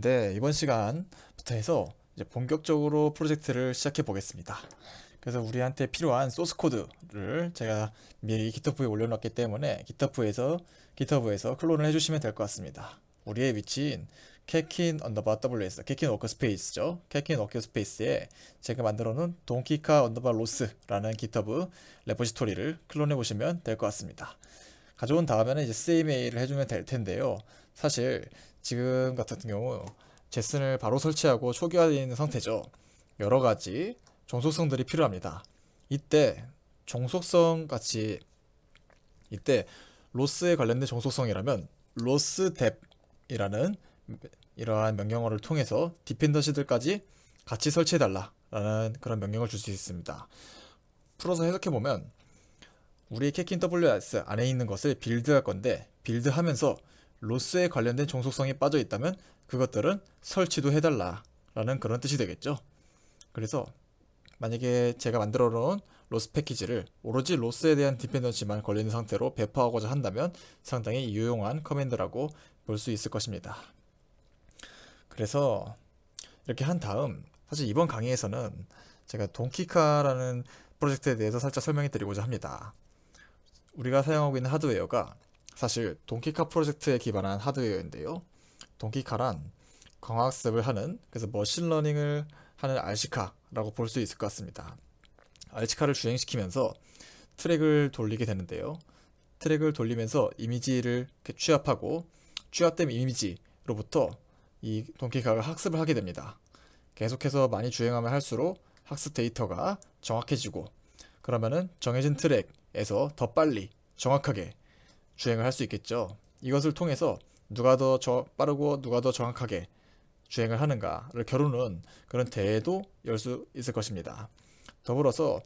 네, 이번 시간부터 해서 이제 본격적으로 프로젝트를 시작해 보겠습니다. 그래서 우리한테 필요한 소스 코드를 제가 미리 g i t h u b 에 올려놨기 때문에 기터프에서 기터브에서 클론을 해주시면 될 것 같습니다. 우리의 위치인 캐킨 언더바 WS, 캐킨 워크스페이스죠. 캐킨 워크스페이스에 제가 만들어놓은 동키카 언더바 로스라는 GitHub 레포지토리를 클론해 보시면 될 것 같습니다. 가져온 다음에는 이제 CMA를 해주면 될 텐데요. 사실 지금 같은 경우 제슨을 바로 설치하고 초기화되어 있는 상태죠. 여러 가지 종속성들이 필요합니다. 이때 종속성 같이 이때 로스에 관련된 종속성이라면 로스 뎁이라는 이러한 명령어를 통해서 디펜더시들까지 같이 설치해달라라는 그런 명령을 줄 수 있습니다. 풀어서 해석해보면 우리의 캐킨 WS 안에 있는 것을 빌드할 건데 빌드하면서 로스에 관련된 종속성이 빠져 있다면 그것들은 설치도 해달라 라는 그런 뜻이 되겠죠 그래서 만약에 제가 만들어 놓은 로스 패키지를 오로지 로스에 대한 디펜던시만 걸리는 상태로 배포하고자 한다면 상당히 유용한 커맨드라고 볼 수 있을 것입니다 그래서 이렇게 한 다음 사실 이번 강의에서는 제가 돈키카라는 프로젝트에 대해서 살짝 설명해 드리고자 합니다 우리가 사용하고 있는 하드웨어가 사실 동키카 프로젝트에 기반한 하드웨어인데요. 동키카란 광학습을 하는 그래서 머신러닝을 하는 RC카라고 볼 수 있을 것 같습니다. RC카를 주행시키면서 트랙을 돌리게 되는데요. 트랙을 돌리면서 이미지를 취합하고 취합된 이미지로부터 이 동키카가 학습을 하게 됩니다. 계속해서 많이 주행하면 할수록 학습 데이터가 정확해지고 그러면은 정해진 트랙에서 더 빨리 정확하게 주행을 할 수 있겠죠. 이것을 통해서 누가 더 저, 빠르고 누가 더 정확하게 주행을 하는가를 겨루는 그런 대회도 열 수 있을 것입니다. 더불어서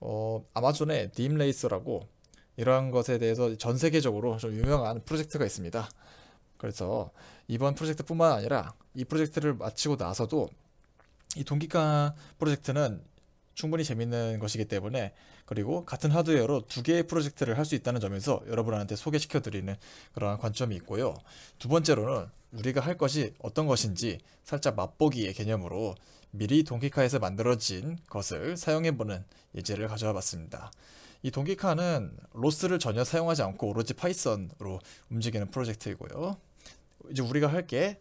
어, 아마존의 딥레이스라고 이러한 것에 대해서 전 세계적으로 좀 유명한 프로젝트가 있습니다. 그래서 이번 프로젝트뿐만 아니라 이 프로젝트를 마치고 나서도 이 동기간 프로젝트는 충분히 재밌는 것이기 때문에 그리고 같은 하드웨어로 두 개의 프로젝트를 할 수 있다는 점에서 여러분한테 소개시켜 드리는 그러한 관점이 있고요. 두 번째로는 우리가 할 것이 어떤 것인지 살짝 맛보기의 개념으로 미리 동키카에서 만들어진 것을 사용해 보는 예제를 가져와 봤습니다. 이 동키카는 로스를 전혀 사용하지 않고 오로지 파이썬으로 움직이는 프로젝트이고요. 이제 우리가 할 게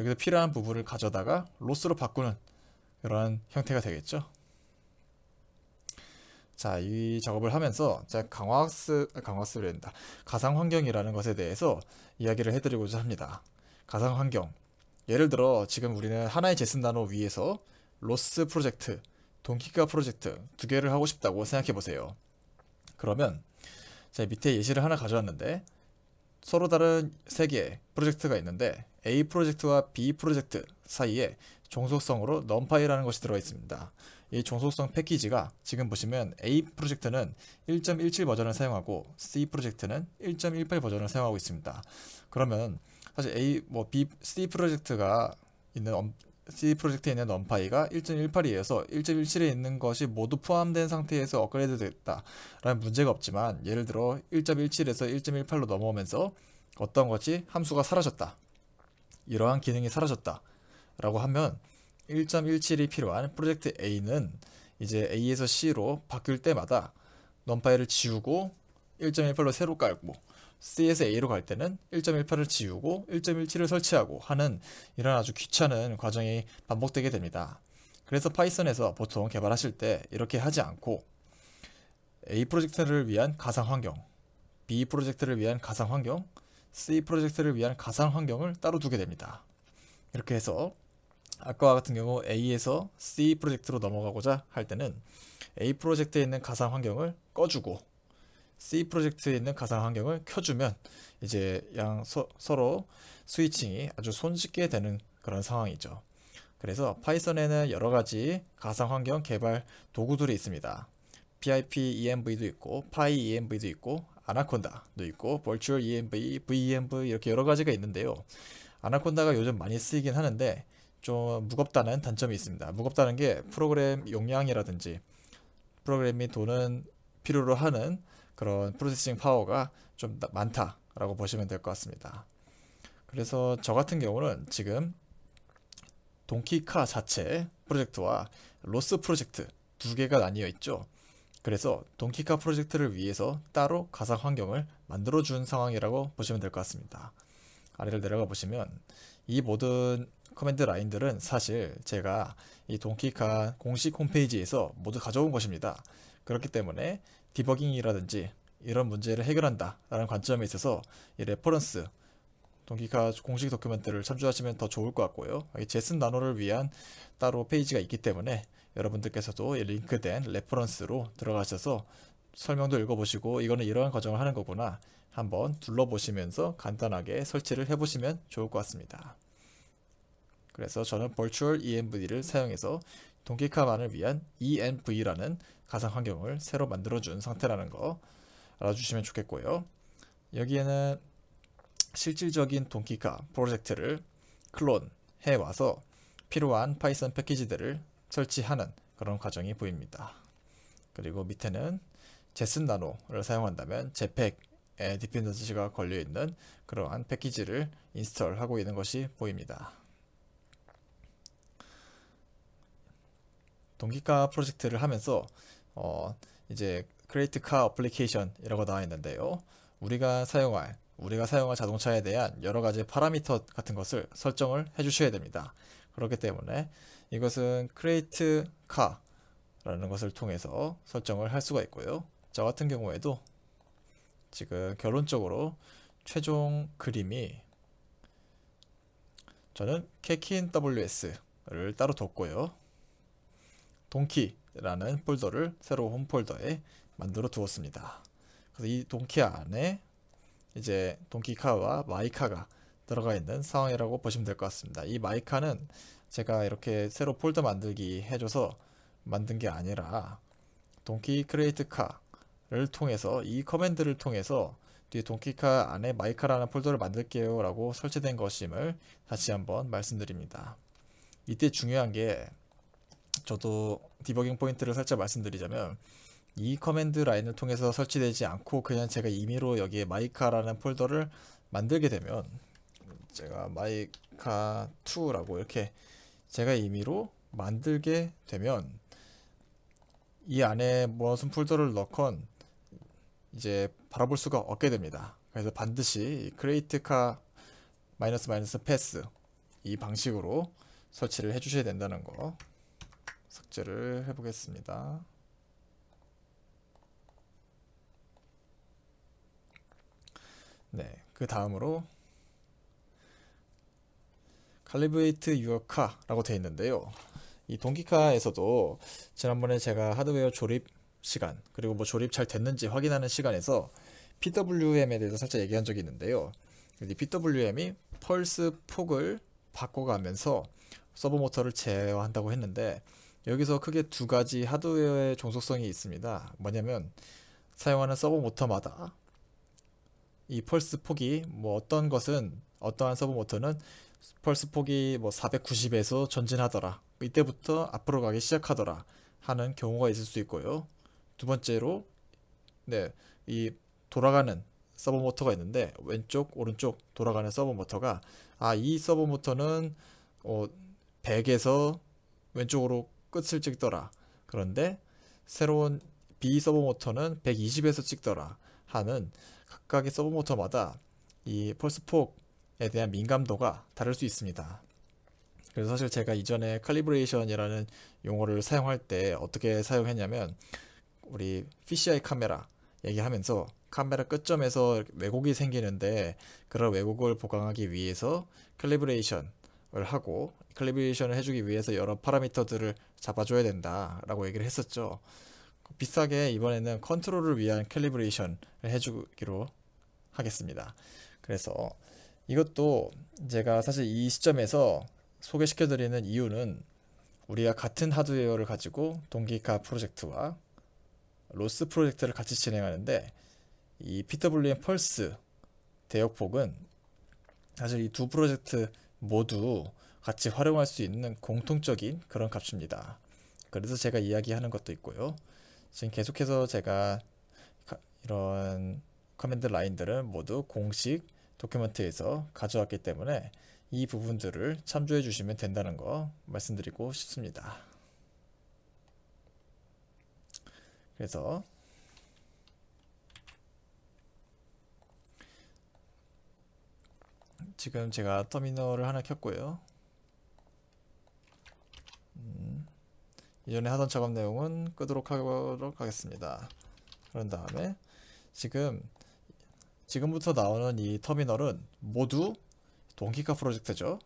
여기서 필요한 부분을 가져다가 로스로 바꾸는 이러한 형태가 되겠죠. 자, 이 작업을 하면서 제가 강화학습, 아, 강화학습을 했다. 가상환경이라는 것에 대해서 이야기를 해드리고자 합니다. 가상환경. 예를 들어 지금 우리는 하나의 제슨 단어 위에서 로스 프로젝트, 동키가 프로젝트 두 개를 하고 싶다고 생각해 보세요. 그러면 제 밑에 예시를 하나 가져왔는데 서로 다른 세 개의 프로젝트가 있는데 A 프로젝트와 B 프로젝트 사이에 종속성으로 넘파이라는 것이 들어 있습니다. 이 종속성 패키지가 지금 보시면 A 프로젝트는 1.17 버전을 사용하고 C 프로젝트는 1.18 버전을 사용하고 있습니다. 그러면 사실 A 뭐 B C 프로젝트가 있는 C 프로젝트에 있는 넘파이가 1.18이어서 1.17에 있는 것이 모두 포함된 상태에서 업그레이드 됐다라는 문제가 없지만 예를 들어 1.17에서 1.18로 넘어오면서 어떤 것이 함수가 사라졌다 이러한 기능이 사라졌다 라고 하면 1 1 7이 필요한 프로젝트 A는 이제 A에서 C로 바뀔 때마다 넘파일를 지우고 1.18로 새로 깔고 C에서 A로 갈 때는 1.18을 지우고 1.17을 설치하고 하는 이런 아주 귀찮은 과정이 반복되게 됩니다. 그래서 파이썬에서 보통 개발하실 때 이렇게 하지 않고 A 프로젝트를 위한 가상 환경, B 프로젝트를 위한 가상 환경, C 프로젝트를 위한 가상 환경을 따로 두게 됩니다. 이렇게 해서 아까와 같은 경우 A에서 C 프로젝트로 넘어가고자 할 때는 A 프로젝트에 있는 가상 환경을 꺼주고 C 프로젝트에 있는 가상 환경을 켜주면 이제 양 서, 서로 스위칭이 아주 손쉽게 되는 그런 상황이죠. 그래서 파이썬에는 여러 가지 가상 환경 개발 도구들이 있습니다. PIP EMV도 있고, 파이 EMV도 있고, 아나콘다도 있고, Virtual EMV, VEMV 이렇게 여러 가지가 있는데요. 아나콘다가 요즘 많이 쓰이긴 하는데 좀 무겁다는 단점이 있습니다. 무겁다는 게 프로그램 용량이라든지 프로그램이 도는 필요로 하는 그런 프로세싱 파워가 좀 많다라고 보시면 될 것 같습니다. 그래서 저 같은 경우는 지금 동키카 자체 프로젝트와 로스 프로젝트 두 개가 나뉘어 있죠. 그래서 동키카 프로젝트를 위해서 따로 가상 환경을 만들어 준 상황이라고 보시면 될 것 같습니다. 아래를 내려가 보시면 이 모든 커맨드 라인들은 사실 제가 이동키카 공식 홈페이지에서 모두 가져온 것입니다. 그렇기 때문에 디버깅이라든지 이런 문제를 해결한다 라는 관점에 있어서 이 레퍼런스 동키카 공식 도큐멘트를 참조하시면 더 좋을 것 같고요. 제슨 나노를 위한 따로 페이지가 있기 때문에 여러분들께서도 링크된 레퍼런스로 들어가셔서 설명도 읽어보시고 이거는 이러한 과정을 하는 거구나 한번 둘러보시면서 간단하게 설치를 해보시면 좋을 것 같습니다. 그래서 저는 Virtual e m v d 를 사용해서 동기카만을 위한 ENV라는 가상 환경을 새로 만들어준 상태라는 거 알아주시면 좋겠고요. 여기에는 실질적인 동기카 프로젝트를 클론 해와서 필요한 파이썬 패키지들을 설치하는 그런 과정이 보입니다. 그리고 밑에는 제슨 나노를 사용한다면 제팩에 디펜던스가 걸려있는 그러한 패키지를 인스톨하고 있는 것이 보입니다. 동기가 프로젝트를 하면서 어 이제 크레이트 카 어플리케이션이라고 나와 있는데요. 우리가 사용할 우리가 사용할 자동차에 대한 여러 가지 파라미터 같은 것을 설정을 해 주셔야 됩니다. 그렇기 때문에 이것은 create car라는 것을 통해서 설정을 할 수가 있고요. 저 같은 경우에도 지금 결론적으로 최종 그림이 저는 케킨 WS를 따로 뒀고요. 동키라는 폴더를 새로 홈 폴더에 만들어 두었습니다. 그래서 이 동키 안에 이제 동키카와 마이카가 들어가 있는 상황이라고 보시면 될 것 같습니다. 이 마이카는 제가 이렇게 새로 폴더 만들기 해줘서 만든 게 아니라 동키 크레이트 카를 통해서 이 커맨드를 통해서 뒤에 동키카 안에 마이카라는 폴더를 만들게요 라고 설치된 것임을 다시 한번 말씀드립니다. 이때 중요한 게 저도 디버깅 포인트를 살짝 말씀드리자면 이 커맨드 라인을 통해서 설치되지 않고 그냥 제가 임의로 여기에 마이카라는 폴더를 만들게 되면 제가 마이카2라고 이렇게 제가 임의로 만들게 되면 이 안에 무슨 폴더를 넣건 이제 바라볼 수가 없게 됩니다. 그래서 반드시 크레이트카 마이너스 마이너스 패스 이 방식으로 설치를 해주셔야 된다는 거 삭제를 해보겠습니다. 네, 그 다음으로 칼리브레이트 유어카라고 되어 있는데요. 이 동기카에서도 지난번에 제가 하드웨어 조립 시간 그리고 뭐 조립 잘 됐는지 확인하는 시간에서 PWM에 대해서 살짝 얘기한 적이 있는데요. 이 PWM이 펄스 폭을 바꿔가면서 서브 모터를 제어한다고 했는데 여기서 크게 두 가지 하드웨어의 종속성이 있습니다. 뭐냐면 사용하는 서버 모터마다 이 펄스 폭이 뭐 어떤 것은 어떠한 서버 모터는 펄스 폭이 뭐 490에서 전진하더라. 이때부터 앞으로 가기 시작하더라 하는 경우가 있을 수 있고요. 두 번째로 네, 이 돌아가는 서버 모터가 있는데 왼쪽 오른쪽 돌아가는 서버 모터가 아 이서버 모터는 어 100에서 왼쪽으로 끝을 찍더라. 그런데 새로운 B 서버 모터는 120에서 찍더라 하는 각각의 서버 모터마다 이 펄스 폭에 대한 민감도가 다를 수 있습니다. 그래서 사실 제가 이전에 칼리브레이션이라는 용어를 사용할 때 어떻게 사용했냐면 우리 p c 아 카메라 얘기하면서 카메라 끝점에서 왜곡이 생기는데 그런 왜곡을 보강하기 위해서 칼리브레이션을 하고 칼리브레이션을 해주기 위해서 여러 파라미터들을 잡아줘야 된다라고 얘기를 했었죠. 비싸게 이번에는 컨트롤을 위한 캘리브레이션을 해주기로 하겠습니다. 그래서 이것도 제가 사실 이 시점에서 소개시켜드리는 이유는 우리가 같은 하드웨어를 가지고 동기카 프로젝트와 로스 프로젝트를 같이 진행하는데 이 PWM 펄스 대역폭은 사실 이 두 프로젝트 모두 같이 활용할 수 있는 공통적인 그런 값입니다. 그래서 제가 이야기하는 것도 있고요. 지금 계속해서 제가 이런 커맨드 라인들은 모두 공식 도큐먼트에서 가져왔기 때문에 이 부분들을 참조해 주시면 된다는 거 말씀드리고 싶습니다. 그래서 지금 제가 터미널을 하나 켰고요. 음. 이전에 하던 작업 내용은 끄도록 하도록 하겠습니다. 그런 다음에 지금 지금부터 나오는 이 터미널은 모두 동기카 프로젝트죠.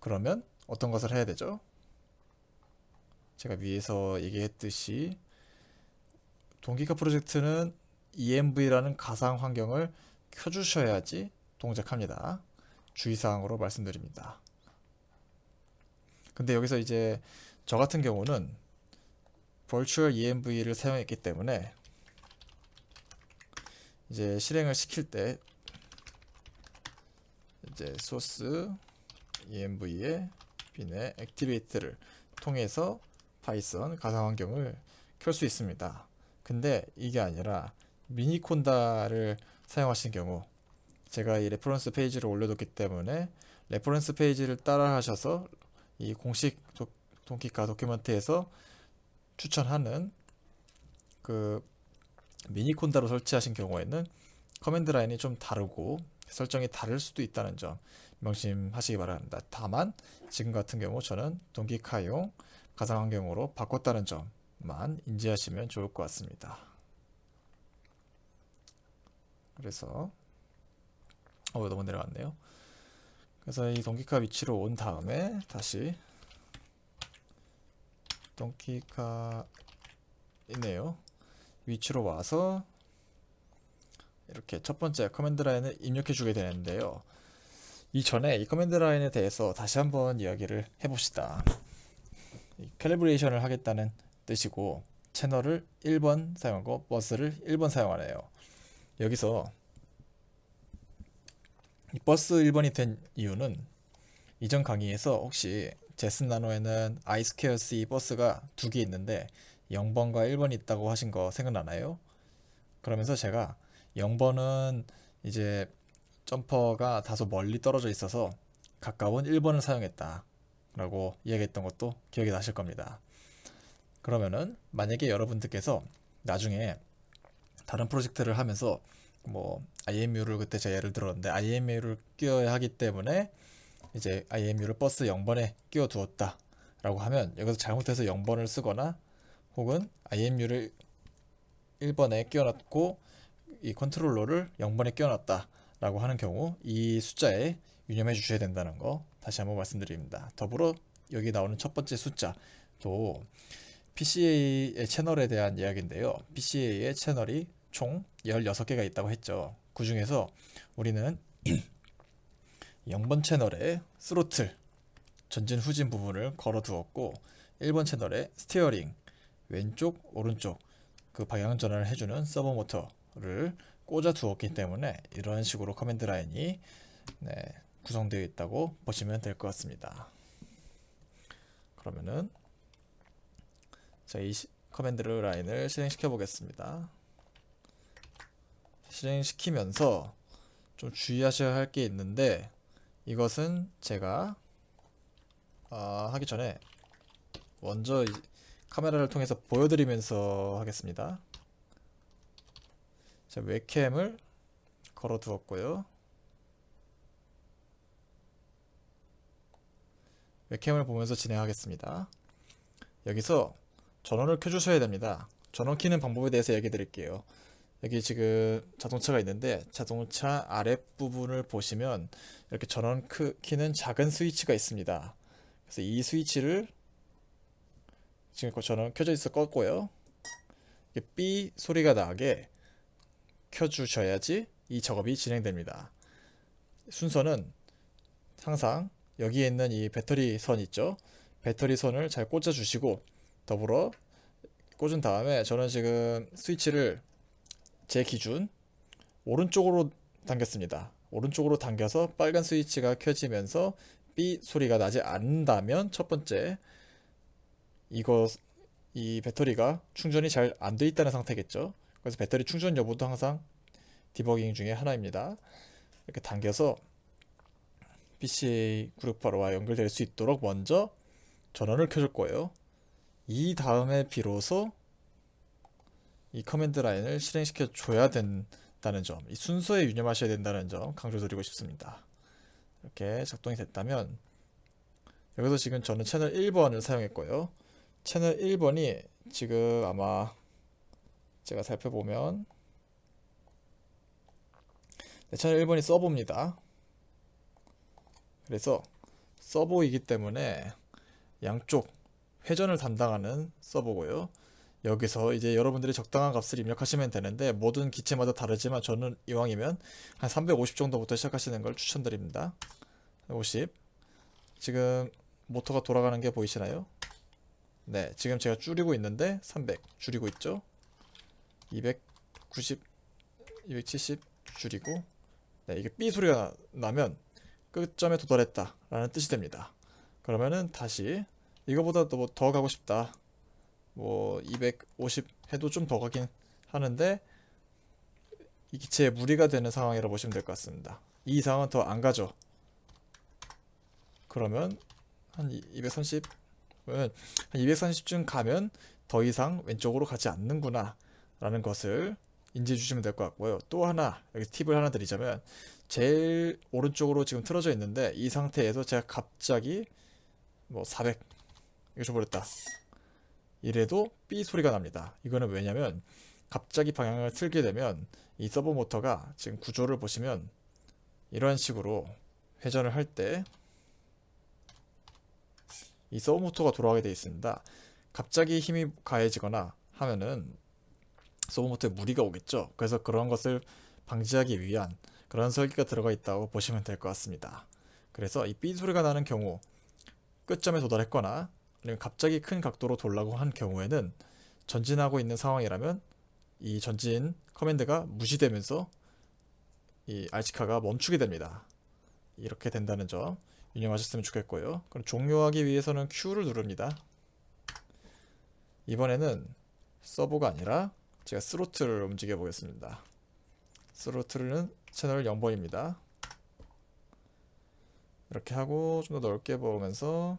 그러면 어떤 것을 해야 되죠? 제가 위에서 얘기했듯이 동기카 프로젝트는 EMV라는 가상 환경을 켜주셔야지 동작합니다. 주의사항으로 말씀드립니다. 근데 여기서 이제 저 같은 경우는 virtual e m v 를 사용했기 때문에 이제 실행을 시킬 때 이제 소스 e m v 의 빈의 액티베이트를 통해서 파이썬 가상 환경을 켤 수 있습니다. 근데 이게 아니라 미니콘다를 사용하신 경우 제가 이 레퍼런스 페이지를 올려뒀기 때문에 레퍼런스 페이지를 따라 하셔서 이 공식 동키카 도큐먼트에서 추천하는 그 미니콘다로 설치하신 경우에는 커맨드 라인이 좀 다르고 설정이 다를 수도 있다는 점 명심하시기 바랍니다. 다만 지금 같은 경우 저는 동기카용 가상환경으로 바꿨다는 점만 인지하시면 좋을 것 같습니다. 그래서 어 너무 내려왔네요 그래서 이 동기카 위치로 온 다음에 다시 덩키가 있네요 위치로 와서 이렇게 첫 번째 커맨드 라인을 입력해 주게 되는데요 이전에 이 커맨드 라인에 대해서 다시 한번 이야기를 해봅시다 캘리브레이션을 하겠다는 뜻이고 채널을 1번 사용하고 버스를 1번 사용하네요 여기서 버스 1번이 된 이유는 이전 강의에서 혹시 제슨 나노에는 아이스퀘어 C 버스가 두 개 있는데 0번과 1번이 있다고 하신 거 생각나나요? 그러면서 제가 0번은 이제 점퍼가 다소 멀리 떨어져 있어서 가까운 1번을 사용했다 라고 이야기했던 것도 기억이 나실 겁니다. 그러면은 만약에 여러분들께서 나중에 다른 프로젝트를 하면서 뭐 IMU를 그때 제가 예를 들었는데 IMU를 끼워야 하기 때문에 이제 IMU를 버스 0번에 끼워두었다 라고 하면 여기서 잘못해서 0번을 쓰거나 혹은 IMU를 1번에 끼워놨고 이 컨트롤러를 0번에 끼워놨다 라고 하는 경우 이 숫자에 유념해 주셔야 된다는 거 다시 한번 말씀드립니다. 더불어 여기 나오는 첫 번째 숫자 도 PCA의 채널에 대한 이야기인데요. PCA의 채널이 총 16개가 있다고 했죠. 그 중에서 우리는 0번 채널에 스로틀 전진 후진 부분을 걸어두었고 1번 채널에 스티어링 왼쪽 오른쪽 그 방향 전환을 해주는 서버 모터를 꽂아 두었기 때문에 이런 식으로 커맨드 라인이 네, 구성되어 있다고 보시면 될 것 같습니다. 그러면은 자이 커맨드 라인을 실행시켜 보겠습니다. 실행시키면서 좀 주의하셔야 할 게 있는데 이것은 제가 어, 하기 전에 먼저 카메라를 통해서 보여드리면서 하겠습니다. 자, 웹캠을 걸어두었고요. 웹캠을 보면서 진행하겠습니다. 여기서 전원을 켜주셔야 됩니다. 전원 키는 방법에 대해서 얘기 드릴게요. 여기 지금 자동차가 있는데 자동차 아랫부분을 보시면 이렇게 전원 키는 작은 스위치가 있습니다. 그래서 이 스위치를 지금 그 전원 켜져 있어 껐고요. 삐 소리가 나게 켜주셔야지 이 작업이 진행됩니다. 순서는 항상 여기에 있는 이 배터리 선 있죠. 배터리 선을 잘 꽂아주시고 더불어 꽂은 다음에 저는 지금 스위치를 제 기준 오른쪽으로 당겼습니다. 오른쪽으로 당겨서 빨간 스위치가 켜지면서 삐 소리가 나지 않는다면 첫 번째 이거 이 배터리가 충전이 잘 안 돼 있다는 상태겠죠. 그래서 배터리 충전 여부도 항상 디버깅 중에 하나입니다. 이렇게 당겨서 PCA 968와 연결될 수 있도록 먼저 전원을 켜 줄 거예요. 이 다음에 비로소 이 커맨드 라인을 실행시켜 줘야 된 있다는 점, 이 순서에 유념하셔야 된다는 점 강조드리고 싶습니다. 이렇게 작동이 됐다면 여기서 지금 저는 채널 1번을 사용했고요. 채널 1번이 지금 아마 제가 살펴보면 네, 채널 1번이 서버입니다. 그래서 서버이기 때문에 양쪽 회전을 담당하는 서버고요. 여기서 이제 여러분들이 적당한 값을 입력하시면 되는데 모든 기체마다 다르지만 저는 이왕이면 한 350 정도부터 시작하시는 걸 추천드립니다 50 지금 모터가 돌아가는 게 보이시나요? 네 지금 제가 줄이고 있는데 300 줄이고 있죠 290 270 줄이고 네, 이게 삐 소리가 나면 끝점에 도달했다 라는 뜻이 됩니다 그러면은 다시 이거보다 더, 더 가고 싶다 뭐250 해도 좀 더 가긴 하는데 이 기체에 무리가 되는 상황이라 고 보시면 될 것 같습니다. 이 이상은 더 안 가죠. 그러면 한 230, 한 230쯤 가면 더 이상 왼쪽으로 가지 않는구나 라는 것을 인지해 주시면 될 것 같고요. 또 하나 여기 팁을 하나 드리자면 제일 오른쪽으로 지금 틀어져 있는데 이 상태에서 제가 갑자기 뭐 400 이거 줘버렸다. 이래도 삐 소리가 납니다. 이거는 왜냐면 갑자기 방향을 틀게 되면 이 서버 모터가 지금 구조를 보시면 이런 식으로 회전을 할 때 이 서버 모터가 돌아가게 되어 있습니다. 갑자기 힘이 가해지거나 하면은 서버 모터에 무리가 오겠죠. 그래서 그런 것을 방지하기 위한 그런 설계가 들어가 있다고 보시면 될 것 같습니다. 그래서 이 삐 소리가 나는 경우 끝점에 도달했거나 갑자기 큰 각도로 돌라고 한 경우에는 전진하고 있는 상황이라면 이 전진 커맨드가 무시되면서 이 알치카가 멈추게 됩니다. 이렇게 된다는 점 유념하셨으면 좋겠고요. 그럼 종료하기 위해서는 Q를 누릅니다. 이번에는 서버가 아니라 제가 스로틀을 움직여 보겠습니다. 스로틀은 채널 0번입니다. 이렇게 하고 좀 더 넓게 보면서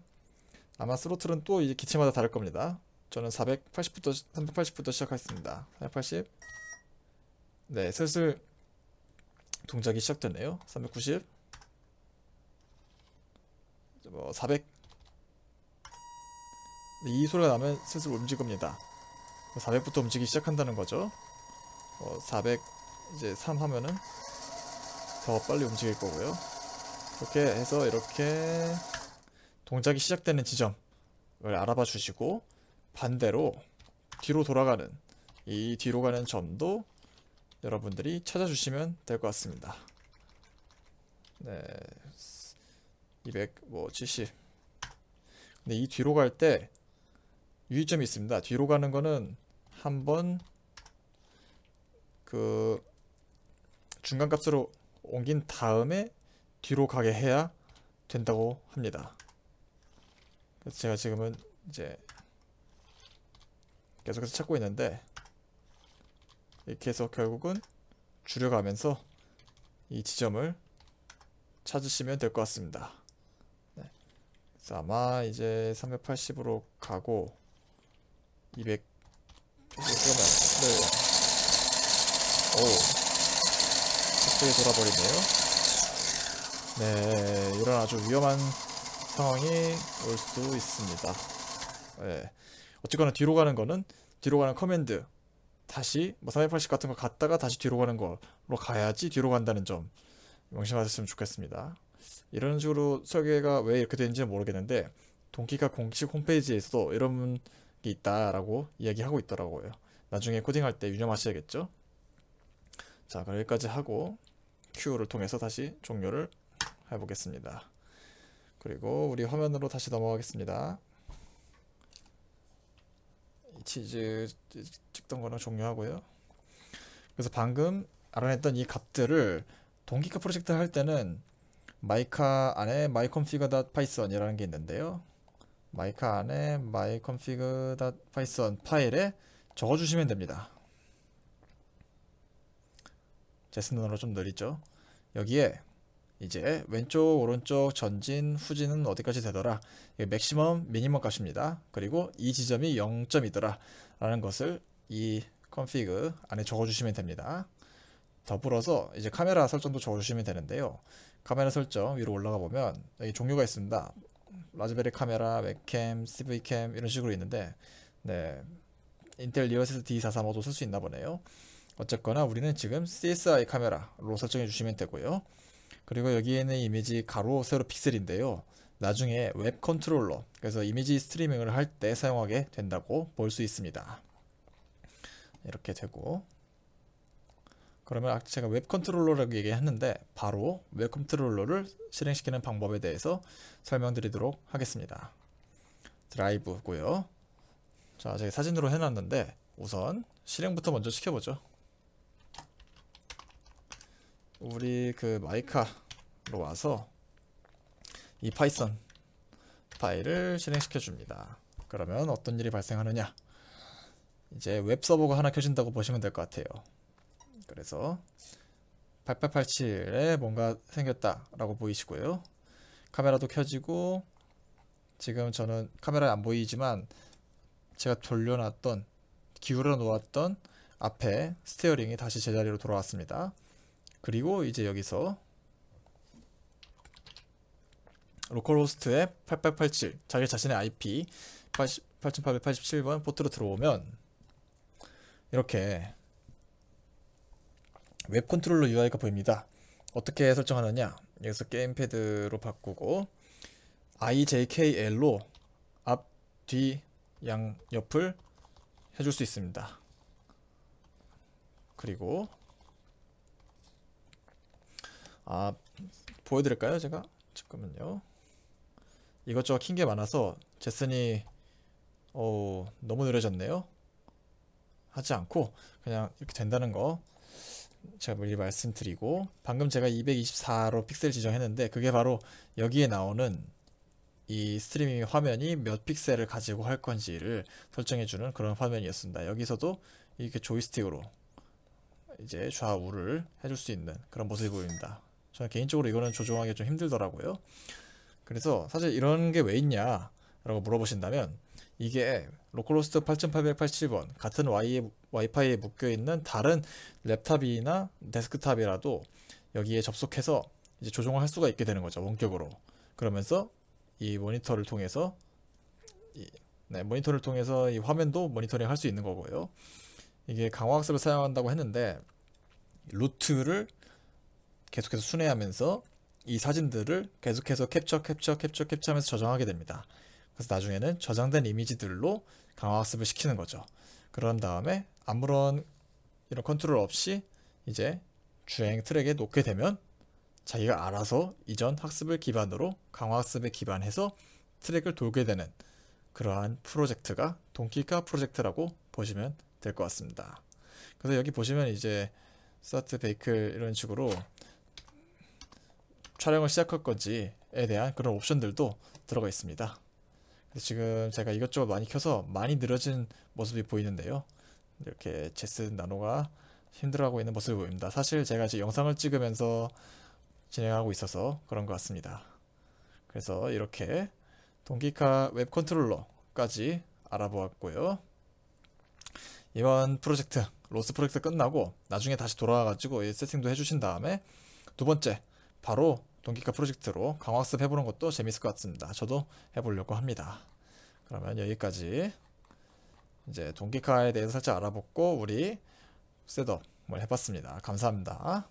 아마 스로틀은 또 이제 기체마다 다를 겁니다. 저는 480부터 380부터 시작했습니다 480. 네, 슬슬 동작이 시작됐네요. 390. 뭐 400. 이 소리가 나면 슬슬 움직입니다. 400부터 움직이기 시작한다는 거죠. 어, 400 이제 3 하면은 더 빨리 움직일 거고요. 이렇게 해서 이렇게 동작이 시작되는 지점을 알아봐 주시고 반대로 뒤로 돌아가는 이 뒤로 가는 점도 여러분들이 찾아주시면 될 것 같습니다. 네, 200, 뭐 70. 근데 이 뒤로 갈 때 유의점이 있습니다. 뒤로 가는 거는 한번 그 중간값으로 옮긴 다음에 뒤로 가게 해야 된다고 합니다. 그래서 제가 지금은 이제 계속해서 찾고 있는데 이렇게 해서 결국은 줄여가면서 이 지점을 찾으시면 될 것 같습니다. 네. 그래서 아마 이제 380으로 가고 200 그러면 네. 오 갑자기 돌아버리네요. 네 이런 아주 위험한 상황이 올 수 있습니다. 예. 어쨌거나 뒤로 가는 거는 뒤로 가는 커맨드 다시 뭐 380 같은 거 갔다가 다시 뒤로 가는 거로 가야지 뒤로 간다는 점 명심하셨으면 좋겠습니다. 이런 식으로 설계가 왜 이렇게 되는지 모르겠는데 동키가 공식 홈페이지에서도 이런 게 있다라고 이야기하고 있더라고요. 나중에 코딩할 때 유념하셔야겠죠? 자, 그럼 여기까지 하고 Q를 통해서 다시 종료를 해보겠습니다. 그리고 우리 화면으로 다시 넘어가겠습니다. 치즈 찍던 거는 종료하고요. 그래서 방금 알아냈던 이 값들을 동기값 프로젝트 할 때는 마이카 안에 myconfig.python이라는 게 있는데요. 마이카 안에 myconfig.python 파일에 적어주시면 됩니다. 제스눈으로 좀 느리죠. 여기에 이제 왼쪽 오른쪽 전진 후진은 어디까지 되더라 이게 맥시멈 미니멈 값입니다 그리고 이 지점이 0점이더라 라는 것을 이 컨피그 안에 적어주시면 됩니다 더불어서 이제 카메라 설정도 적어주시면 되는데요 카메라 설정 위로 올라가 보면 여기 종류가 있습니다 라즈베리 카메라, 웹캠, CV캠 이런 식으로 있는데 네 인텔 리어세스 D435도 쓸 수 있나 보네요 어쨌거나 우리는 지금 CSI 카메라로 설정해 주시면 되고요 그리고 여기에 는 이미지 가로 세로 픽셀인데요. 나중에 웹 컨트롤러, 그래서 이미지 스트리밍을 할 때 사용하게 된다고 볼 수 있습니다. 이렇게 되고 그러면 제가 웹 컨트롤러라고 얘기했는데 바로 웹 컨트롤러를 실행시키는 방법에 대해서 설명드리도록 하겠습니다. 드라이브고요. 자, 제가 사진으로 해놨는데 우선 실행부터 먼저 시켜보죠. 우리 그 마이카로 와서 이 파이썬 파일을 실행시켜 줍니다. 그러면 어떤 일이 발생하느냐? 이제 웹 서버가 하나 켜진다고 보시면 될 것 같아요. 그래서 8887에 뭔가 생겼다라고 보이시고요. 카메라도 켜지고 지금 저는 카메라안 보이지만 제가 돌려놨던 기울여 놓았던 앞에 스테어링이 다시 제자리로 돌아왔습니다. 그리고 이제 여기서 로컬호스트에 8887 자기 자신의 IP 8 8887번 포트로 들어오면 이렇게 웹 컨트롤러 UI가 보입니다. 어떻게 설정하느냐? 여기서 게임패드로 바꾸고 IJKL로 앞, 뒤, 양, 옆을 해줄 수 있습니다. 그리고 아 보여드릴까요 제가? 잠깐만요 이것저것 킨 게 많아서 제슨이 어 너무 느려졌네요 하지 않고 그냥 이렇게 된다는 거 제가 미리 말씀드리고 방금 제가 224로 픽셀 지정했는데 그게 바로 여기에 나오는 이 스트리밍 화면이 몇 픽셀을 가지고 할 건지를 설정해주는 그런 화면이었습니다. 여기서도 이렇게 조이스틱으로 이제 좌우를 해줄 수 있는 그런 모습이 보입니다. 제가 개인적으로 이거는 조정하기 좀 힘들더라고요. 그래서 사실 이런 게 왜 있냐라고 물어보신다면 이게 로컬로스트 8880원 같은 와이, 와이파이에 묶여 있는 다른 랩탑이나 데스크탑이라도 여기에 접속해서 이제 조정을 할 수가 있게 되는 거죠 원격으로 그러면서 이 모니터를 통해서 이, 네, 모니터를 통해서 이 화면도 모니터링 할 수 있는 거고요 이게 강화학습을 사용한다고 했는데 루트를 계속해서 순회하면서 이 사진들을 계속해서 캡처, 캡처, 캡처, 캡처하면서 저장하게 됩니다. 그래서 나중에는 저장된 이미지들로 강화학습을 시키는 거죠. 그런 다음에 아무런 이런 컨트롤 없이 이제 주행 트랙에 놓게 되면 자기가 알아서 이전 학습을 기반으로 강화학습에 기반해서 트랙을 돌게 되는 그러한 프로젝트가 동키카 프로젝트라고 보시면 될 것 같습니다. 그래서 여기 보시면 이제 스타트 베이클 이런 식으로 촬영을 시작할 건지에 대한 그런 옵션들도 들어가 있습니다. 지금 제가 이것저것 많이 켜서 많이 늘어진 모습이 보이는데요. 이렇게 제스 나노가 힘들어하고 있는 모습이 보입니다. 사실 제가 지금 영상을 찍으면서 진행하고 있어서 그런 것 같습니다. 그래서 이렇게 동기카 웹 컨트롤러까지 알아보았고요. 이번 프로젝트 로스 프로젝트 끝나고 나중에 다시 돌아와가지고 세팅도 해주신 다음에 두 번째 바로 동기과 프로젝트로 강학습 화 해보는 것도 재밌을 것 같습니다. 저도 해보려고 합니다. 그러면 여기까지 이제 동기카에 대해서 살짝 알아보고 우리 셋업을 해봤습니다. 감사합니다.